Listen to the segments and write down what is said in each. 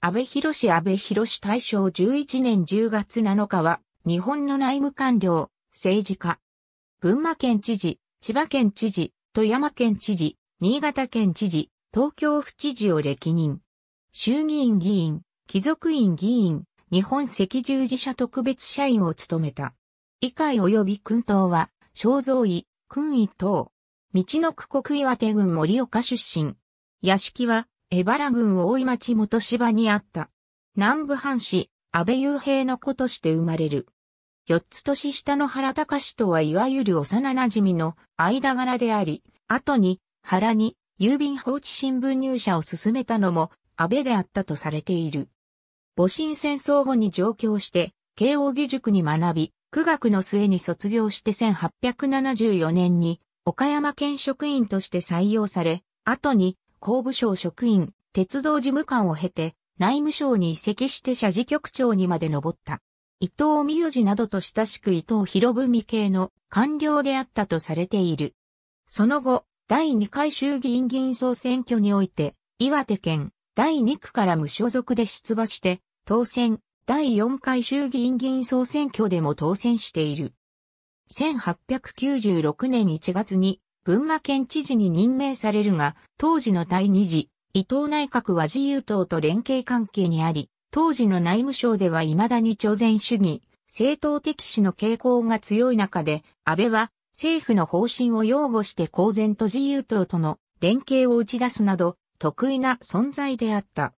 安倍博士安倍博士大正11年10月7日は、日本の内務官僚、政治家。群馬県知事、千葉県知事、富山県知事、新潟県知事、東京府知事を歴任。衆議院議員、貴族院議員、日本赤十字社特別社員を務めた。議会及び君党は、肖像医、君位等。道の区国岩手郡森岡出身。屋敷は、江原郡大井町元芝にあった。南部藩士、安倍雄平の子として生まれる。四つ年下の原隆とはいわゆる幼馴染の間柄であり、後に原に郵便放置新聞入社を進めたのも安倍であったとされている。戊辰戦争後に上京して、慶応義塾に学び、苦学の末に卒業して1874年に岡山県職員として採用され、後に公部省職員、鉄道事務官を経て、内務省に移籍して社事局長にまで上った。伊藤美代次などと親しく伊藤博文系の官僚であったとされている。その後、第2回衆議院議員総選挙において、岩手県第2区から無所属で出馬して、当選、第4回衆議院議員総選挙でも当選している。1896年1月に群馬県知事に任命されるが、当時の第二次、伊藤内閣は自由党と連携関係にあり、当時の内務省では未だに朝鮮主義、政党敵視の傾向が強い中で、安倍は政府の方針を擁護して公然と自由党との連携を打ち出すなど、得意な存在であった。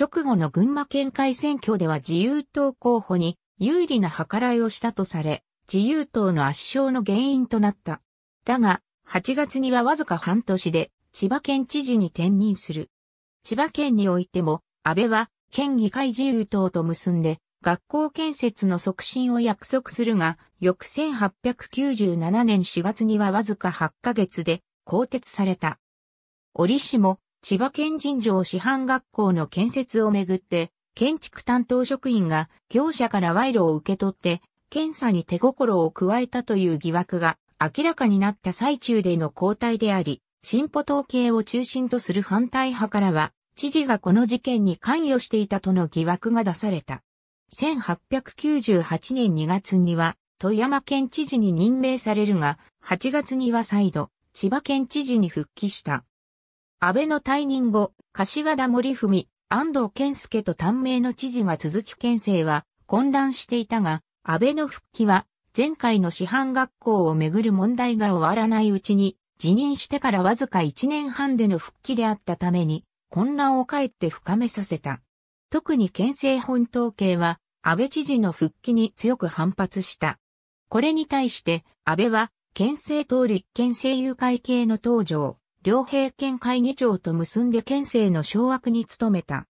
直後の群馬県会選挙では自由党候補に有利な計らいをしたとされ、自由党の圧勝の原因となった。だが、8月にはわずか半年で千葉県知事に転任する。千葉県においても、安倍は県議会自由党と結んで学校建設の促進を約束するが、翌1897年4月にはわずか8ヶ月で更迭された。折しも千葉県人情師範学校の建設をめぐって、建築担当職員が業者から賄賂を受け取って、検査に手心を加えたという疑惑が明らかになった最中での交代であり、進歩統計を中心とする反対派からは、知事がこの事件に関与していたとの疑惑が出された。1898年2月には、富山県知事に任命されるが、8月には再度、千葉県知事に復帰した。安倍の退任後、柏田森文、安藤健介と短命の知事が続き県政は混乱していたが、安倍の復帰は前回の師範学校をめぐる問題が終わらないうちに、辞任してからわずか1年半での復帰であったために、混乱をかえって深めさせた。特に県政本統計は、安倍知事の復帰に強く反発した。これに対して、安倍は、県政党立県政友会系の登場、両平県会議長と結んで県政の掌握に努めた。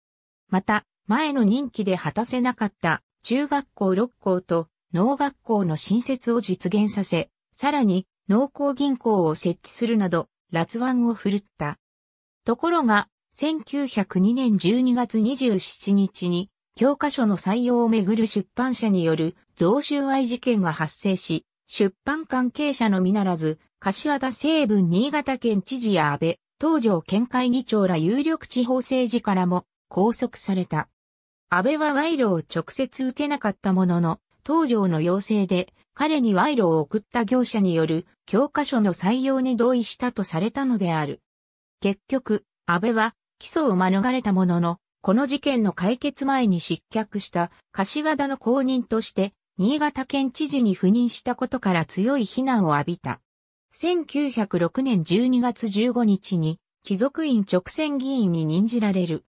また、前の任期で果たせなかった中学校6校と農学校の新設を実現させ、さらに農工銀行を設置するなど、辣腕を振るった。ところが、1902年12月27日に、教科書の採用をめぐる出版社による贈収賄事件が発生し、出版関係者のみならず、柏田西部新潟県知事や安倍、東条県会議長ら有力地方政治からも拘束された。安倍は賄賂を直接受けなかったものの、東条の要請で、彼に賄賂を送った業者による教科書の採用に同意したとされたのである。結局、安倍は起訴を免れたものの、この事件の解決前に失脚した柏田の公認として新潟県知事に赴任したことから強い非難を浴びた。1906年12月15日に貴族院直選議員に任じられる。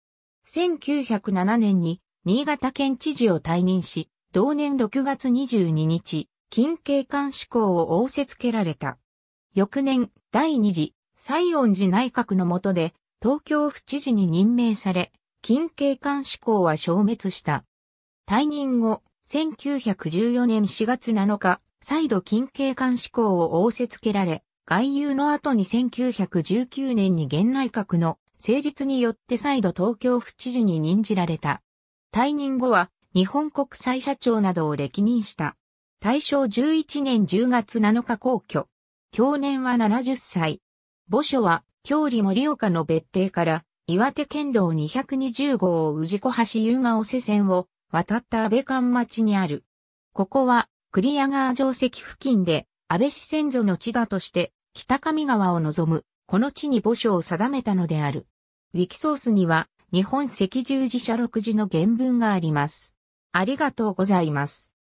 1907年に新潟県知事を退任し、同年6月22日、近景官志向を仰せつけられた。翌年、第二次、西恩寺内閣の下で、東京府知事に任命され、近景官志向は消滅した。退任後、1914年4月7日、再度近景官志向を仰せつけられ、外遊の後に1919年に現内閣の成立によって再度東京府知事に任じられた。退任後は日本国際社長などを歴任した。大正11年10月7日皇居。去年は70歳。墓所は、郷里森岡の別邸から、岩手県道220号を氏子橋夕河尾瀬線を渡った安倍館町にある。ここは、栗谷川城跡付近で、安倍氏先祖の地だとして、北上川を望む、この地に墓所を定めたのである。ウィキソースには、日本赤十字社六字の原文があります。ありがとうございます。